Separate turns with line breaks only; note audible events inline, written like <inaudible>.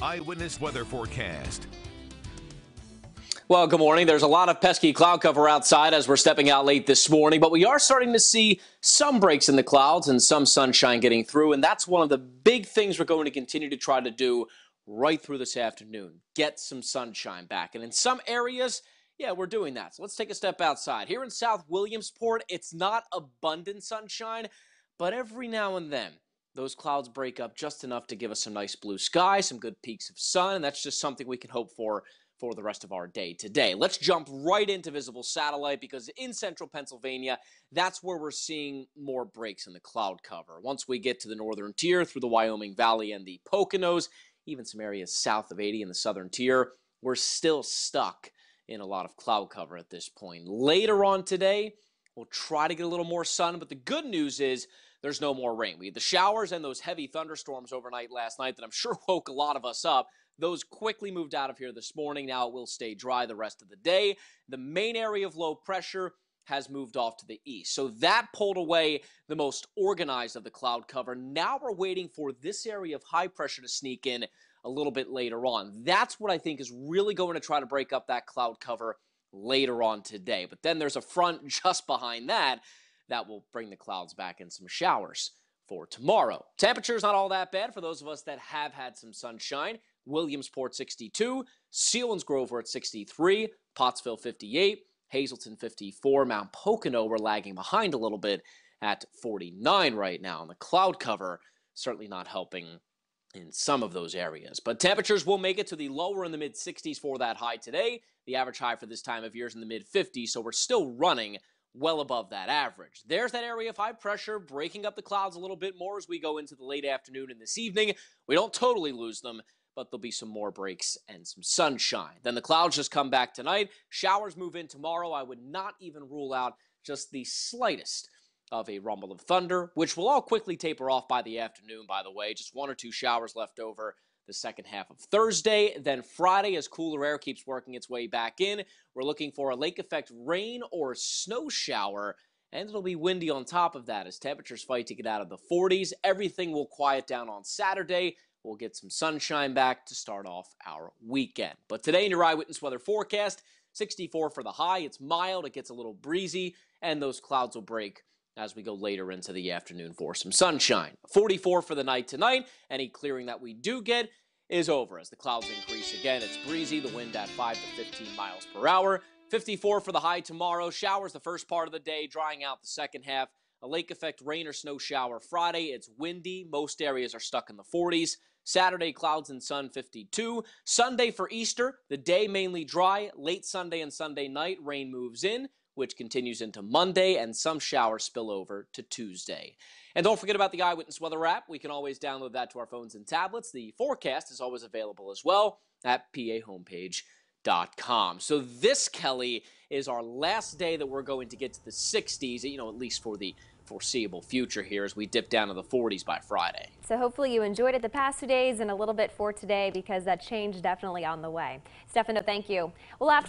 Eyewitness Weather Forecast. Well, good morning. There's a lot of pesky cloud cover outside as we're stepping out late this morning, but we are starting to see some breaks in the clouds and some sunshine getting through, and that's one of the big things we're going to continue to try to do right through this afternoon. Get some sunshine back. And in some areas, yeah, we're doing that. So let's take a step outside. Here in South Williamsport, it's not abundant sunshine, but every now and then those clouds break up just enough to give us some nice blue sky, some good peaks of sun, and that's just something we can hope for for the rest of our day today. Let's jump right into visible satellite because in central Pennsylvania, that's where we're seeing more breaks in the cloud cover. Once we get to the northern tier through the Wyoming Valley and the Poconos, even some areas south of 80 in the southern tier, we're still stuck in a lot of cloud cover at this point. Later on today, We'll try to get a little more sun, but the good news is there's no more rain. We had the showers and those heavy thunderstorms overnight last night that I'm <laughs> sure woke a lot of us up. Those quickly moved out of here this morning. Now it will stay dry the rest of the day. The main area of low pressure has moved off to the east. So that pulled away the most organized of the cloud cover. Now we're waiting for this area of high pressure to sneak in a little bit later on. That's what I think is really going to try to break up that cloud cover later on today. But then there's a front <laughs> just behind that that will bring the clouds back and some showers for tomorrow. Temperature's not all that bad for those of us that have had some sunshine. Williamsport 62, Sealands Grover at 63, Pottsville 58, Hazleton 54, Mount Pocono we're lagging behind a little bit at 49 right now. And the cloud cover certainly not helping in some of those areas. But temperatures will make it to the lower in the mid 60s for that high today. The average high for this time of year is in the mid 50s, so we're still running well above that average. There's that area of high pressure breaking up the clouds a little bit more as we go into the late afternoon and this evening. We don't totally lose them. But there'll be some more breaks and some sunshine. Then the clouds just come back tonight. Showers move in tomorrow. I would not even rule out just the slightest of a rumble of thunder, which will all quickly taper off by the afternoon, by the way. Just one or two showers left over the second half of Thursday. Then Friday, as cooler air keeps working its way back in, we're looking for a lake effect rain or snow shower. And it'll be windy on top of that as temperatures fight to get out of the 40s. Everything will quiet down on Saturday. We'll get some sunshine back to start off our weekend. But today in your eyewitness weather forecast, 64 for the high. It's mild, it gets a little breezy, and those clouds will break as we go later into the afternoon for some sunshine. 44 for the night tonight. Any clearing that we do get is over as the clouds increase again. It's breezy, the wind at 5 to 15 miles per hour. 54 for the high tomorrow. Showers the first part of the day, drying out the second half. A lake effect rain or snow shower Friday. It's windy. Most areas are stuck in the 40s. Saturday, clouds and sun 52. Sunday for Easter, the day mainly dry. Late Sunday and Sunday night, rain moves in which continues into Monday, and some showers spill over to Tuesday. And don't forget about the Eyewitness Weather app. We can always download that to our phones and tablets. The forecast is always available as well at pahomepage.com. So this, Kelly, is our last day that we're going to get to the 60s, you know, at least for the foreseeable future here as we dip down to the 40s by Friday. So hopefully you enjoyed it the past two days and a little bit for today because that change definitely on the way. Stefano, thank you. Well, after